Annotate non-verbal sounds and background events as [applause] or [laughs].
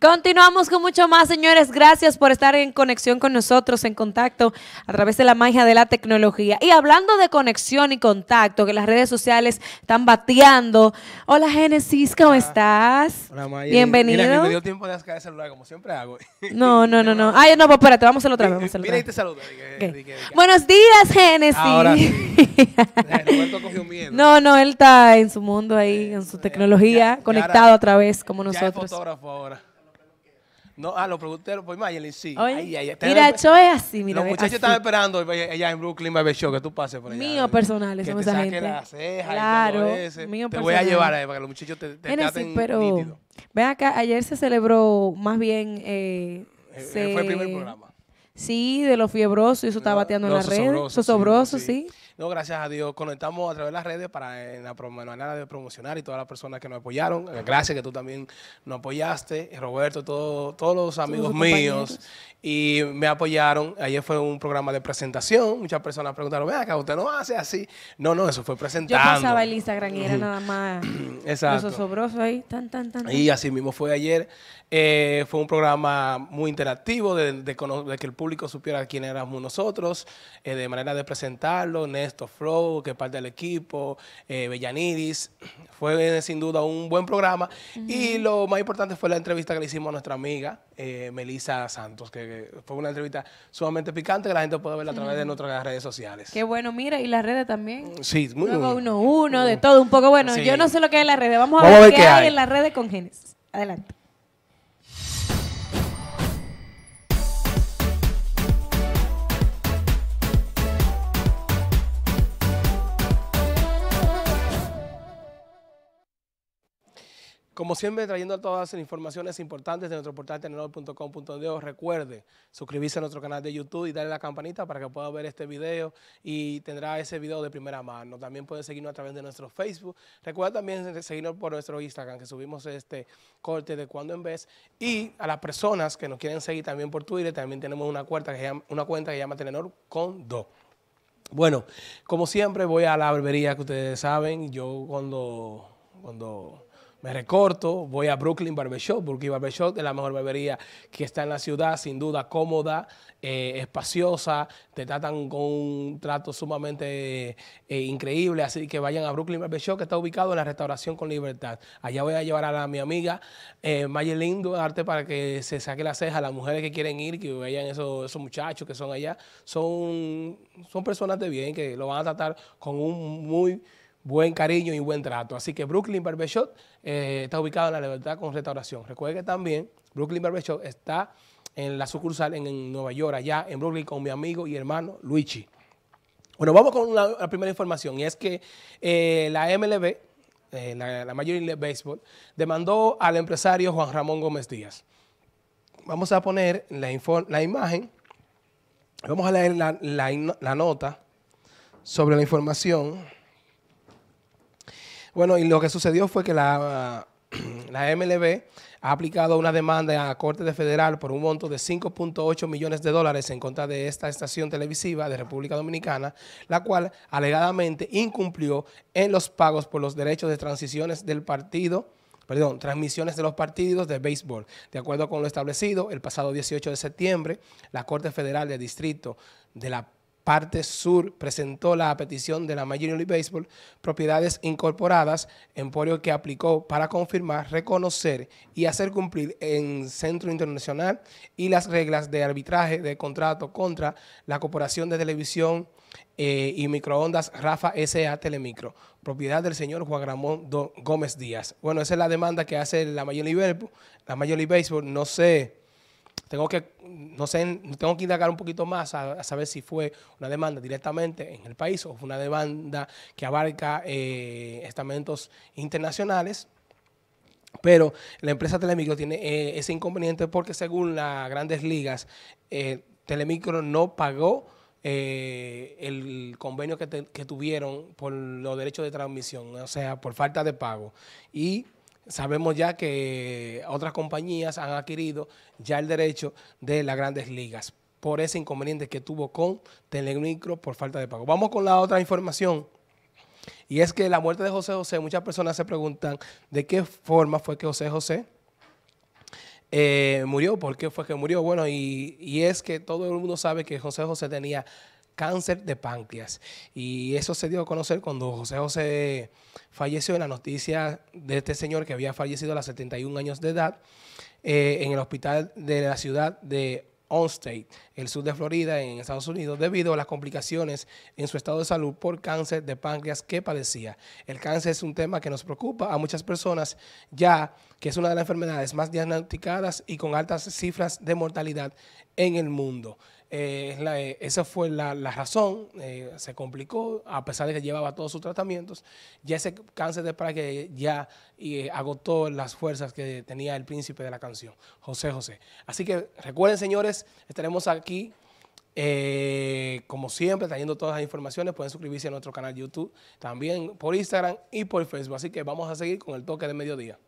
Continuamos con mucho más, señores. Gracias por estar en conexión con nosotros, en contacto a través de la magia de la tecnología. Y hablando de conexión y contacto, que las redes sociales están bateando. Hola, Génesis, ¿cómo estás? Hola, Bienvenido. me dio tiempo de celular, como siempre hago. [laughs] No, no, no, no. Ay, no, pues espérate, vamos a hacerlo otra vez. Mira y te saludo. Buenos días, Génesis. [laughs] No, no, él está en su mundo ahí, en su tecnología, conectado a través como nosotros. Ya es fotógrafo ahora. No, ah, los pregunté por Mayelin, sí. mira, el show es así, mira. Los muchachos están esperando eh, eh, allá en Brooklyn Baby Show, que tú pases por allá. Mío eh, personal, eso esa claro, ese. te voy a llevar ahí para que los muchachos te, te traten pero, nítido. Ven acá, ayer se celebró más bien... fue el primer programa. Sí, de los fiebrosos, y eso estaba bateando en la red. Sosobroso, sí. No, gracias a Dios. Conectamos a través de las redes para en la manera de promocionar y todas las personas que nos apoyaron. Eh, gracias que tú también nos apoyaste, Roberto, todos los amigos míos. Y me apoyaron. Ayer fue un programa de presentación. Muchas personas preguntaron, vea acá, usted no hace así. No, no, eso fue presentando. Yo pasaba el Instagram y era nada más [clears throat] Exacto. Sobroso ahí, tan, tan, tan, Y así mismo fue ayer. Eh, fue un programa muy interactivo de, que el público supiera quién éramos nosotros, eh, de manera de presentarlo. Esto Flow, que es parte del equipo, eh, Bellanidis. [clears throat] Fue eh, sin duda un buen programa. Y lo más importante fue la entrevista que le hicimos a nuestra amiga eh, Melisa Santos, que fue una entrevista sumamente picante que la gente puede ver a través de nuestras redes sociales. Qué bueno, mira, y las redes también. Mm, sí, muy uno, uno, de mm. todo un poco. Bueno, yo no sé lo que hay en las redes. Vamos a, ver, qué, hay. en las redes con Génesis, Adelante. Como siempre, trayendo todas las informaciones importantes de nuestro portal Telenor.com.de, Recuerde suscribirse a nuestro canal de YouTube y darle la campanita para que pueda ver este video y tendrá ese video de primera mano. También puede seguirnos a través de nuestro Facebook. Recuerda también seguirnos por nuestro Instagram, que subimos este corte de cuando en vez. Y a las personas que nos quieren seguir también por Twitter, también tenemos una cuenta que se una cuenta que llama Telenor con Bueno, como siempre voy a la barbería que ustedes saben, yo cuando cuando me recorto, voy a Brooklyn Barbershop, Brooklyn Barbershop es la mejor bebería que está en la ciudad, sin duda cómoda, eh, espaciosa, te tratan con un trato sumamente eh, increíble, así que vayan a Brooklyn Barbershop que está ubicado en la Restauración con Libertad. Allá voy a llevar a, mi amiga eh, Mayelin Duarte para que se saque la ceja, las mujeres que quieren ir, que vayan esos, esos muchachos que son allá, son, son personas de bien que lo van a tratar con un muy buen cariño y buen trato. Así que Brooklyn Barbershop eh, está ubicado en la Libertad con Restauración. Recuerde que también Brooklyn Barbershop está en la sucursal en, Nueva York, allá en Brooklyn, con mi amigo y hermano Luigi. Bueno, vamos con la, primera información y es que eh, la MLB, eh, la, la Major League Baseball, demandó al empresario Juan Ramón Gómez Díaz. Vamos a poner la, la imagen, vamos a leer la, la nota sobre la información. Bueno, y lo que sucedió fue que la, [clears throat] la MLB ha aplicado una demanda a la Corte Federal por un monto de 5.8 millones de dólares en contra de esta estación televisiva de República Dominicana, la cual alegadamente incumplió en los pagos por los derechos de transiciones del partido perdón, transmisiones de los partidos de béisbol. De acuerdo con lo establecido, el pasado 18 de septiembre, la Corte Federal de Distrito de la parte sur presentó la petición de la Major League Baseball propiedades incorporadas, emporio que aplicó para confirmar, reconocer y hacer cumplir en Centro Internacional y las reglas de arbitraje de contrato contra la Corporación de Televisión eh, y Microondas Rafa S.A. Telemicro, propiedad del señor Juan Ramón Gómez Díaz. Bueno, esa es la demanda que hace la Major League La Major League Baseball, no sé tengo que, no sé, tengo que indagar un poquito más a, saber si fue una demanda directamente en el país o fue una demanda que abarca eh, estamentos internacionales. Pero la empresa Telemicro tiene eh, ese inconveniente porque según las grandes ligas, eh, Telemicro no pagó el convenio que, que, tuvieron por los derechos de transmisión, o sea, por falta de pago. Y sabemos ya que otras compañías han adquirido ya el derecho de las grandes ligas por ese inconveniente que tuvo con Telemicro por falta de pago. Vamos con la otra información. Y es que la muerte de José José, muchas personas se preguntan de qué forma fue que José José eh, murió, por qué fue que murió. Bueno, y, y es que todo el mundo sabe que José José tenía cáncer de páncreas. Y eso se dio a conocer cuando José José falleció en la noticia de este señor que había fallecido a los 71 años de edad eh, en el hospital de la ciudad de Onstate, el sur de Florida, en Estados Unidos, debido a las complicaciones en su estado de salud por cáncer de páncreas que padecía. El cáncer es un tema que nos preocupa a muchas personas, ya que es una de las enfermedades más diagnosticadas y con altas cifras de mortalidad en el mundo. Eh, eh, esa fue la, razón, eh, se complicó, a pesar de que llevaba todos sus tratamientos, ya ese cáncer de que ya agotó las fuerzas que tenía el príncipe de la canción, José José. Así que recuerden, señores, estaremos aquí. como siempre, trayendo todas las informaciones, pueden suscribirse a nuestro canal YouTube, también por Instagram y por Facebook. Así que vamos a seguir con el toque de mediodía.